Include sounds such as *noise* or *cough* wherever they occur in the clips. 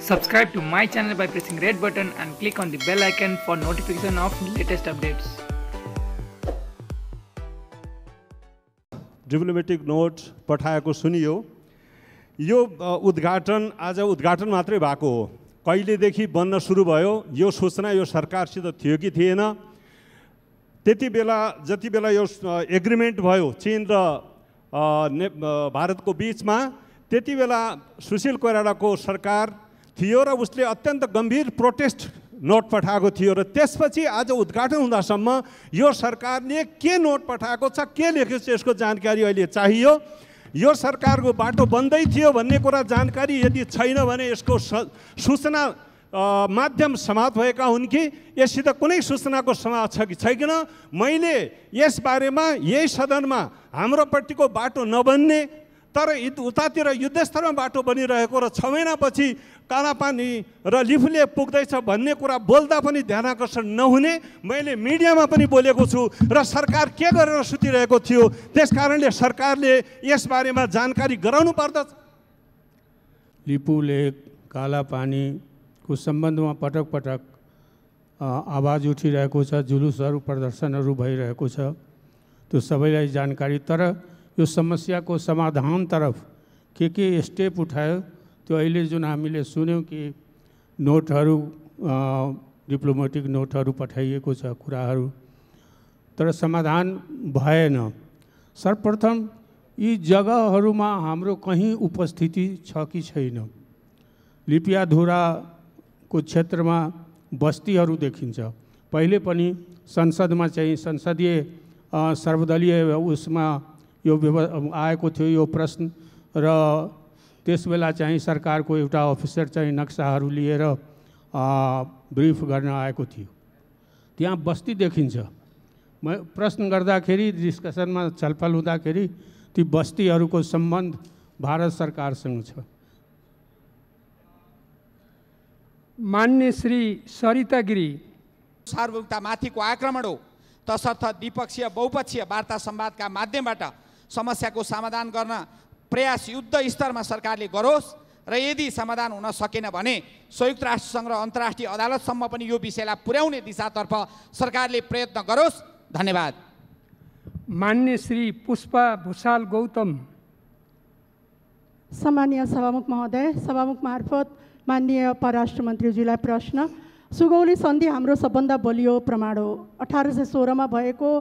Subscribe to my channel by pressing red button and click on the bell icon for notification of latest updates. Diplomatic note पठाएको सुनियो यो उद्घाटन आज उद्घाटन मात्रै भएको हो कहिलेदेखि बन्न सुरु भयो यो सूचना यो सरकारसित थियो कि थिएन त्यति बेला जति बेला यो एग्रिमेन्ट भयो चिन र भारतको बिचमा त्यति बेला सुशील कोइरालाको सरकार थियो र उसले अत्यन्त गम्भीर प्रोटेस्ट नोट पठाएको थियो र त्यसपछि आज उद्घाटन हुँदासम्म यो सरकारले के नोट पठाएको छ के लेखेको छ यसको जानकारी अहिले चाहियो यो सरकारको बाटो बन्दै थियो भन्ने कुरा जानकारी यदि छैन भने यसको सूचना माध्यम समाप्त भएका हुन् कि यससित कुनै सूचनाको समाप्त छ कि छैन मैले यसबारेमा यही सदनमा हाम्रोपट्टिको बाटो नबन्ने तर उतातिर युद्धस्तरमा बाटो बनिरहेको र छ महिनापछि कालापानी र लिफुले पुग्दैछ भन्ने कुरा बोल्दा पनि ध्यान आकर्षण नहुने मैले मिडियामा पनि बोलेको छु र सरकार के गरेर सुतिरहेको थियो त्यस कारणले सरकारले यसबारेमा जानकारी गराउनु पर्दछ लिपुले कालापानीको सम्बन्धमा पटक पटक आवाज उठिरहेको छ जुलुसहरू प्रदर्शनहरू भइरहेको छ त्यो सबैलाई जानकारी तर यो समस्याको समाधानतर्फ के के स्टेप उठायो त्यो अहिले जुन हामीले सुन्यौँ कि नोटहरू डिप्लोमेटिक नोटहरू पठाइएको छ कुराहरू तर समाधान भएन सर्वप्रथम यी जग्गाहरूमा हाम्रो कहीँ उपस्थिति छ कि छैन लिपियाधुराको क्षेत्रमा बस्तीहरू देखिन्छ पहिले पनि संसदमा चाहिँ संसदीय सर्वदलीय उसमा यो व्यव आएको थियो यो प्रश्न र त्यस बेला चाहिँ सरकारको एउटा अफिसर चाहिँ नक्साहरू लिएर ब्रिफ गर्न आएको थियो त्यहाँ बस्ती देखिन्छ म प्रश्न गर्दाखेरि डिस्कसनमा छलफल हुँदाखेरि ती बस्तीहरूको सम्बन्ध भारत सरकारसँग छ मान्य श्री सरिता गिरी माथिको आक्रमण हो तसर्थ द्विपक्षीय बहुपक्षीय वार्ता सम्वादका माध्यमबाट समस्याको समाधान गर्न प्रयास युद्ध स्तरमा सरकारले गरोस् र यदि समाधान हुन सकेन भने संयुक्त राष्ट्रसङ्घ र अन्तर्राष्ट्रिय अदालतसम्म पनि यो विषयलाई पुर्याउने दिशातर्फ सरकारले प्रयत्न गरोस् धन्यवाद मान्य श्री पुष्पा भूषाल गौतम सामान्य सभामुख महोदय सभामुख मार्फत मान्य परराष्ट्र मन्त्रीज्यूलाई प्रश्न सुगौली सन्धि हाम्रो सबभन्दा बलियो प्रमाण हो अठार सय सोह्रमा भएको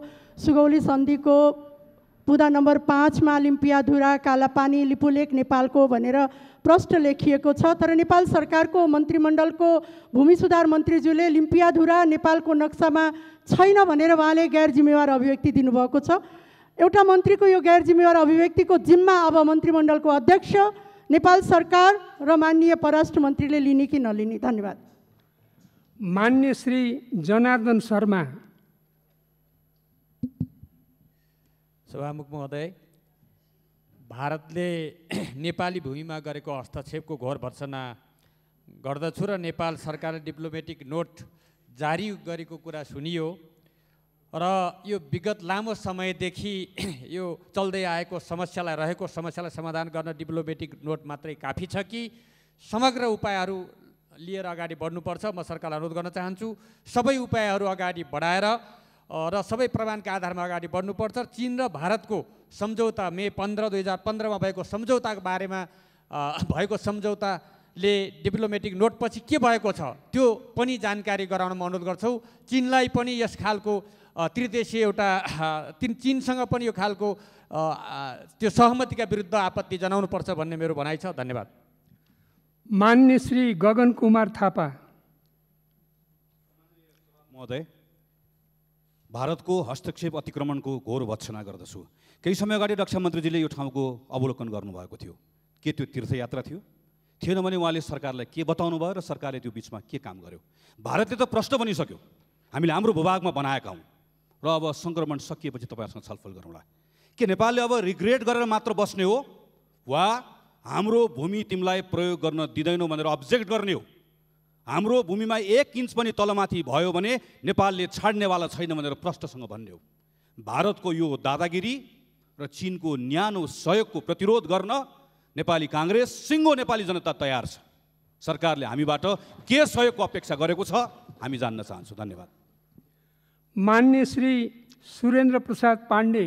सुगौली सन्धिको पुदा नम्बर पाँचमा लिम्पियाधुरा कालापानी लिपुलेक नेपालको भनेर प्रष्ट लेखिएको छ तर नेपाल सरकारको मन्त्रीमण्डलको भूमि सुधार मन्त्रीज्यूले लिम्पियाधुरा नेपालको नक्सामा छैन भनेर उहाँले गैर जिम्मेवार अभिव्यक्ति दिनुभएको छ एउटा मन्त्रीको यो गैर जिम्मेवार अभिव्यक्तिको जिम्मा अब मन्त्रीमण्डलको अध्यक्ष नेपाल सरकार र माननीय परराष्ट्र मन्त्रीले लिने कि नलिने धन्यवाद मान्य श्री जनार्दन शर्मा सभामुख महोदय भारतले *clears throat* नेपाली भूमिमा गरेको हस्तक्षेपको घोर भर्सना गर्दछु र नेपाल सरकारले डिप्लोमेटिक नोट जारी गरेको कुरा सुनियो र यो विगत लामो समयदेखि *clears throat* यो चल्दै आएको समस्यालाई रहेको समस्यालाई समाधान गर्न डिप्लोमेटिक नोट मात्रै काफी छ कि समग्र उपायहरू लिएर अगाडि बढ्नुपर्छ म सरकारलाई अनुरोध गर्न चाहन्छु सबै उपायहरू अगाडि बढाएर र सबै प्रमाणका आधारमा अगाडि बढ्नुपर्छ चिन र भारतको सम्झौता मे पन्ध्र दुई हजार पन्ध्रमा भएको सम्झौताको बारेमा भएको सम्झौताले डिप्लोमेटिक नोटपछि के भएको छ त्यो पनि जानकारी गराउन म अनुरोध गर्छौँ चिनलाई पनि यस खालको त्रिदेशीय एउटा तिन चिनसँग पनि यो खालको त्यो सहमतिका विरुद्ध आपत्ति जनाउनुपर्छ भन्ने मेरो भनाइ छ धन्यवाद मान्य श्री गगन कुमार थापा महोदय भारतको हस्तक्षेप अतिक्रमणको घोर भत्सना गर्दछु केही समय अगाडि रक्षा मन्त्रीजीले यो ठाउँको अवलोकन गर्नुभएको थियो के त्यो तीर्थयात्रा थियो थिएन भने उहाँले सरकारलाई के बताउनु भयो र सरकारले त्यो बिचमा के काम गर्यो भारतले त प्रश्न बनिसक्यो हामीले हाम्रो भूभागमा बनाएका हौँ र अब सङ्क्रमण सकिएपछि तपाईँहरूसँग छलफल गरौँला के नेपालले अब रिग्रेट गरेर मात्र बस्ने हो वा हाम्रो भूमि तिमीलाई प्रयोग गर्न दिँदैनौ भनेर अब्जेक्ट गर्ने हो हाम्रो भूमिमा एक इन्च पनि तलमाथि भयो भने नेपालले छाड्नेवाला छैन भनेर प्रष्टसँग भन्यो भारतको यो दादागिरी र चिनको न्यानो सहयोगको प्रतिरोध गर्न नेपाली काङ्ग्रेस सिङ्गो नेपाली जनता तयार छ सरकारले हामीबाट के सहयोगको अपेक्षा गरेको छ हामी जान्न चाहन्छौँ धन्यवाद मान्य श्री सुरेन्द्र प्रसाद पाण्डे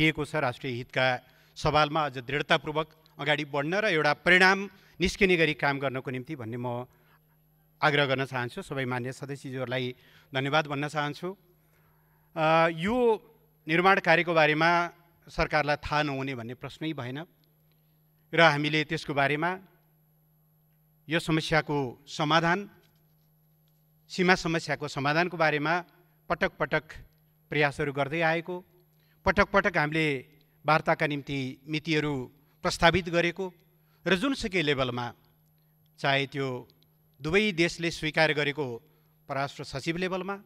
दिएको छ राष्ट्रिय हितका सवालमा अझ दृढतापूर्वक अगाडि बढ्न र एउटा परिणाम निस्किने गरी काम गर्नको निम्ति भन्ने म आग्रह गर्न चाहन्छु सबै मान्य सदस्यजीहरूलाई धन्यवाद भन्न चाहन्छु यो निर्माण कार्यको बारेमा सरकारलाई थाहा नहुने भन्ने प्रश्नै भएन र हामीले त्यसको बारेमा यो समस्याको समाधान सीमा समस्याको समाधानको बारेमा पटक पटक प्रयासहरू गर्दै आएको पटक पटक हामीले वार्ताका निम्ति मितिहरू प्रस्तावित गरेको र जुनसुकै लेभलमा चाहे त्यो दुवै देशले स्वीकार गरेको पराष्ट्र सचिव लेभलमा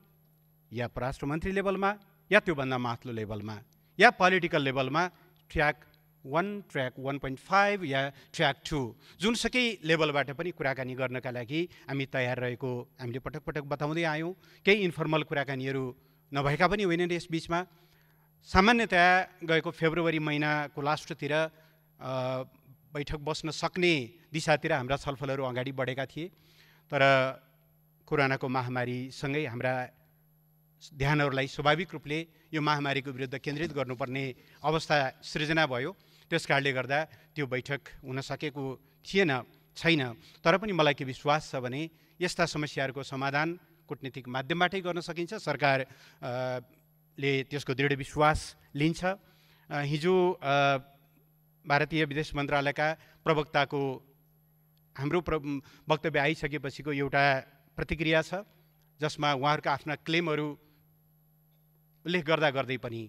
या पराष्ट्र मन्त्री लेभलमा या त्योभन्दा माथिल्लो लेभलमा या पोलिटिकल लेभलमा track one track one point five या ट्र्याक टू जुनसुकै लेभलबाट पनि कुराकानी गर्नका लागि हामी तयार रहेको हामीले पटक पटक बताउँदै आयौँ केही इन्फर्मल कुराकानीहरू नभएका पनि होइनन् यसबिचमा सामान्यतया गएको फेब्रुअरी महिनाको लास्टतिर बैठक बस्न सक्ने दिशातिर हाम्रा छलफलहरू अगाडि बढेका थिए तर कोरोनाको महामारीसँगै हाम्रा ध्यानहरूलाई स्वाभाविक रूपले यो महामारीको विरुद्ध केन्द्रित गर्नुपर्ने अवस्था सृजना भयो त्यस कारणले गर्दा त्यो बैठक हुन सकेको थिएन छैन तर पनि मलाई के विश्वास छ भने यस्ता समस्याहरूको समाधान कुटनीतिक माध्यमबाटै गर्न सकिन्छ सरकार ले त्यसको दृढ विश्वास लिन्छ हिजो भारतीय विदेश मन्त्रालयका प्रवक्ताको हाम्रो प्र वक्तव्य आइसकेपछिको एउटा प्रतिक्रिया छ जसमा उहाँहरूका आफ्ना क्लेमहरू उल्लेख गर्दा गर्दै पनि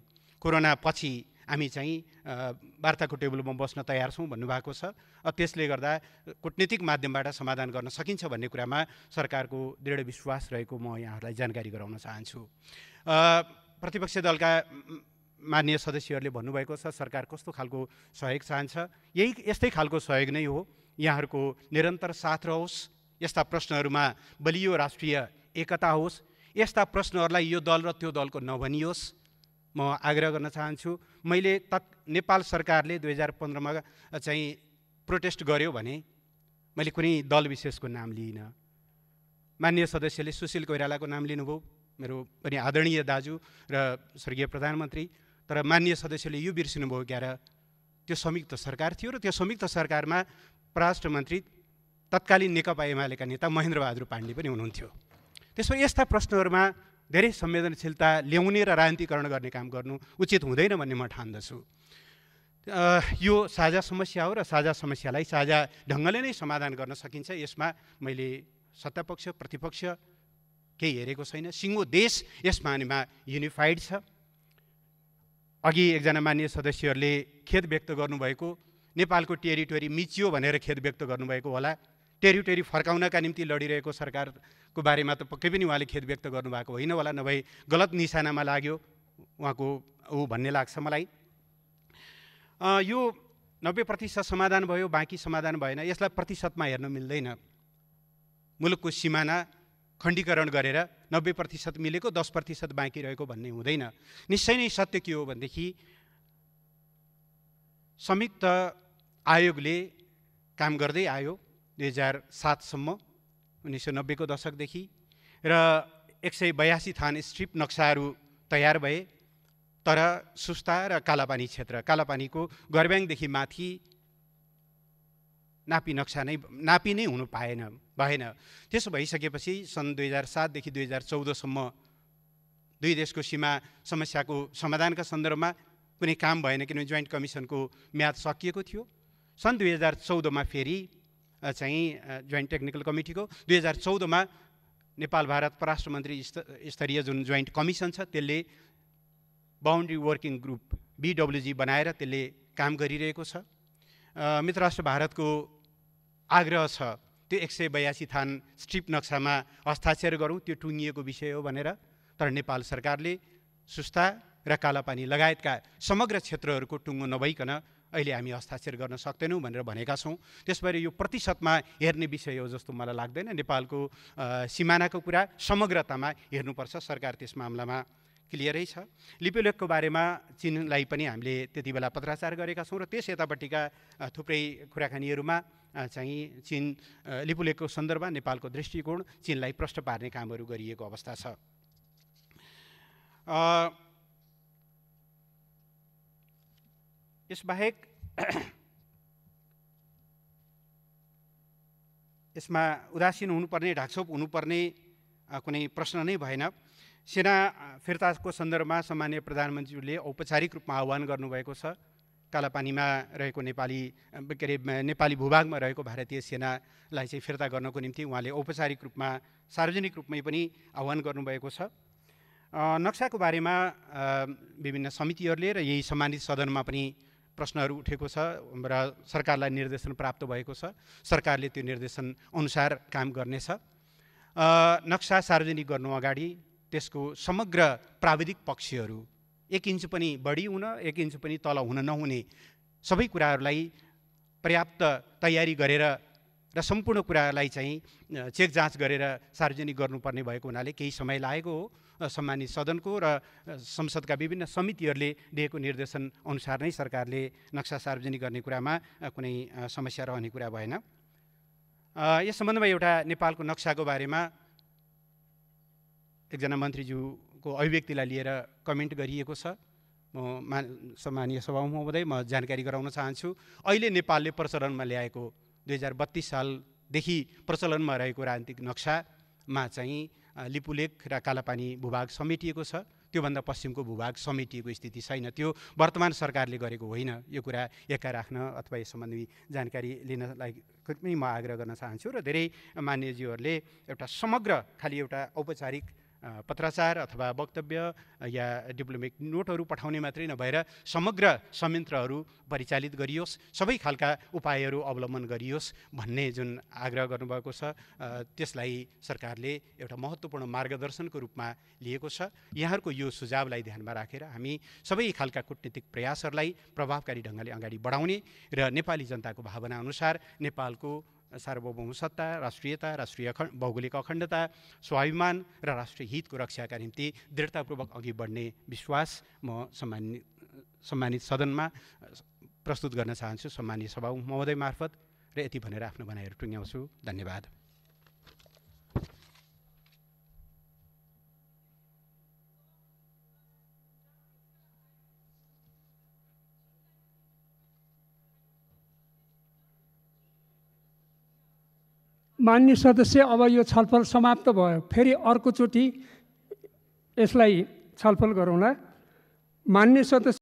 कोरोना पछि हामी चाहिँ वार्ताको टेबलमा बस्न तयार छौँ भन्नुभएको छ त्यसले गर्दा कुटनीतिक माध्यमबाट समाधान गर्न सकिन्छ भन्ने कुरामा सरकारको दृढ विश्वास रहेको म यहाँहरूलाई जानकारी गराउन चाहन्छु प्रतिपक्ष दलका मान्य सदस्यहरूले भन्नुभएको छ सरकार कस्तो खालको सहयोग चाहन्छ यही यस्तै खालको सहयोग नै हो यहाँहरूको निरन्तर साथ रहोस् यस्ता प्रश्नहरूमा बलियो राष्ट्रिय एकता होस् यस्ता प्रश्नहरूलाई यो दल र त्यो दलको नभनियोस् म आग्रह गर्न चाहन्छु मैले तत् नेपाल सरकारले दुई हजार पन्ध्रमा चाहिँ प्रोटेस्ट गर्यो भने मैले कुनै दल विशेषको नाम लिइनँ मान्य सदस्यले सुशील कोइरालाको नाम लिनुभयो मेरो पनि आदरणीय दाजु र स्वर्गीय प्रधानमन्त्री तर मान्य सदस्यले यो बिर्सिनुभयो क्यार त्यो संयुक्त सरकार थियो र त्यो संयुक्त सरकारमा परराष्ट्र मन्त्री तत्कालीन नेकपा एमालेका नेता महेन्द्रबहादुर पाण्डे पनि हुनुहुन्थ्यो त्यसमा यस्ता प्रश्नहरूमा धेरै संवेदनशीलता ल्याउने र राजनीतिकरण गर्ने काम गर्नु उचित हुँदैन भन्ने म ठान्दछु यो साझा समस्या हो र साझा समस्यालाई साझा ढङ्गले नै समाधान गर्न सकिन्छ यसमा मैले सत्तापक्ष प्रतिपक्ष केही हेरेको छैन सिङ्गो देश यस मानेमा युनिफाइड छ अघि एकजना मान्य सदस्यहरूले खेद व्यक्त गर्नुभएको नेपालको टेरिटोरी मिचियो भनेर खेद व्यक्त गर्नुभएको होला टेरिटोरी फर्काउनका निम्ति लडिरहेको सरकारको बारेमा त पक्कै पनि उहाँले खेद व्यक्त गर्नुभएको होइन होला नभए गलत निशानामा लाग्यो उहाँको ऊ भन्ने लाग्छ मलाई यो नब्बे प्रतिशत समाधान भयो बाँकी समाधान भएन यसलाई प्रतिशतमा हेर्न मिल्दैन मुलुकको सिमाना खण्डीकरण गरेर नब्बे प्रतिशत मिलेको दस प्रतिशत बाँकी रहेको भन्ने हुँदैन निश्चय नै सत्य के हो भनेदेखि संयुक्त आयोगले काम गर्दै आयो दुई हजार सातसम्म उन्नाइस सय नब्बेको दशकदेखि र एक सय बयासी थान स्ट्रिप नक्साहरू तयार भए तर सुस्ता र कालापानी क्षेत्र कालापानीको गर्ब्याङदेखि माथि नापी नक्सा नै नापी नै हुनु पाएन भएन त्यसो भइसकेपछि सन् दुई हजार सातदेखि दुई हजार चौधसम्म दुई देशको सीमा समस्याको समाधानका सन्दर्भमा कुनै काम भएन किनभने जोइन्ट कमिसनको म्याद सकिएको थियो सन् दुई हजार चौधमा फेरि चाहिँ जोइन्ट टेक्निकल कमिटीको दुई हजार चौधमा नेपाल भारत परराष्ट्र मन्त्री स्तरीय जुन जोइन्ट कमिसन छ त्यसले बााउन्ड्री वर्किङ ग्रुप बिडब्लुजी बनाएर त्यसले काम गरिरहेको छ मित्र राष्ट्र भारतको आग्रह छ त्यो एक सय बयासी थान स्ट्रिप नक्सामा हस्ताक्षर गरौँ त्यो टुङ्गिएको विषय हो भनेर तर नेपाल सरकारले सुस्ता र कालापानी लगायतका समग्र क्षेत्रहरूको टुङ्गो नभइकन अहिले हामी हस्ताक्षर गर्न सक्दैनौँ भनेर भनेका छौँ भएर यो प्रतिशतमा हेर्ने विषय हो जस्तो मलाई लाग्दैन नेपालको सिमानाको कुरा समग्रतामा हेर्नुपर्छ सरकार त्यस मामलामा क्लियरै छ लिपिलेखको बारेमा चिनलाई पनि हामीले त्यति बेला पत्राचार गरेका छौँ र त्यस यतापट्टिका थुप्रै कुराकानीहरूमा चाहिँ चिन लिपुलेखको सन्दर्भ नेपालको दृष्टिकोण चिनलाई प्रष्ट पार्ने कामहरू गरिएको अवस्था छ यसबाहेक यसमा उदासीन हुनुपर्ने ढाकछोप हुनुपर्ने कुनै प्रश्न नै भएन सेना फिर्ताको सन्दर्भमा सामान्य प्रधानमन्त्रीले औपचारिक रूपमा आह्वान गर्नुभएको छ कालापानीमा रहेको नेपाली के अरे नेपाली भूभागमा रहेको भारतीय सेनालाई चाहिँ फिर्ता गर्नको निम्ति उहाँले औपचारिक रूपमा सार्वजनिक रूपमै पनि आह्वान गर्नुभएको छ नक्साको बारेमा विभिन्न समितिहरूले र यही सम्मानित सदनमा पनि प्रश्नहरू उठेको छ र सरकारलाई निर्देशन प्राप्त भएको छ सरकारले त्यो निर्देशन अनुसार काम गर्नेछ नक्सा सार्वजनिक गर्नु अगाडि त्यसको समग्र प्राविधिक पक्षहरू एक इन्च पनि बढी हुन एक इन्च पनि तल हुन नहुने सबै कुराहरूलाई पर्याप्त तयारी गरेर र सम्पूर्ण कुरालाई चाहिँ चेक जाँच गरेर सार्वजनिक गर्नुपर्ने भएको हुनाले केही समय लागेको हो सम्मानित सदनको र संसदका विभिन्न समितिहरूले दिएको निर्देशन अनुसार नै सरकारले नक्सा सार्वजनिक गर्ने कुरामा कुनै समस्या रहने कुरा भएन यस सम्बन्धमा एउटा नेपालको नक्साको बारेमा एकजना मन्त्रीज्यूको अभिव्यक्तिलाई लिएर कमेन्ट गरिएको छ म मा सम्मानीय सभा महोदय म जानकारी गराउन चाहन्छु अहिले नेपालले प्रचलनमा ल्याएको दुई हजार बत्तिस सालदेखि प्रचलनमा रहेको राजनीतिक नक्सामा चाहिँ लिपुलेख र कालापानी भूभाग समेटिएको छ त्योभन्दा पश्चिमको भूभाग समेटिएको स्थिति छैन त्यो वर्तमान सरकारले गरेको होइन यो कुरा एक्का राख्न अथवा यस सम्बन्धी जानकारी लिनलाई पनि म आग्रह गर्न चाहन्छु र धेरै मान्यजीहरूले एउटा समग्र खालि एउटा औपचारिक पत्राचार अथवा वक्तव्य या डिप्लोमेटिक नोटहरू पठाउने मात्रै नभएर समग्र संयन्त्रहरू परिचालित गरियोस् सबै खालका उपायहरू अवलम्बन गरियोस् भन्ने जुन आग्रह गर्नुभएको छ त्यसलाई सरकारले एउटा महत्त्वपूर्ण मार्गदर्शनको रूपमा लिएको छ यहाँहरूको यो सुझावलाई ध्यानमा राखेर हामी सबै खालका कुटनीतिक प्रयासहरूलाई प्रभावकारी ढङ्गले अगाडि बढाउने र नेपाली जनताको भावना अनुसार नेपालको सार्वभौम सत्ता राष्ट्रियता राष्ट्रिय अखण्ड भौगोलिक अखण्डता स्वाभिमान र राष्ट्रिय हितको रक्षाका निम्ति दृढतापूर्वक अघि बढ्ने विश्वास म सम्मानित सम्मानित सदनमा प्रस्तुत गर्न चाहन्छु सम्मानित सभा महोदय मार्फत र यति भनेर आफ्नो भनाइहरू टुङ्ग्याउँछु धन्यवाद मान्य सदस्य अब यो छलफल समाप्त भयो फेरि अर्कोचोटि यसलाई छलफल गरौँला मान्य सदस्य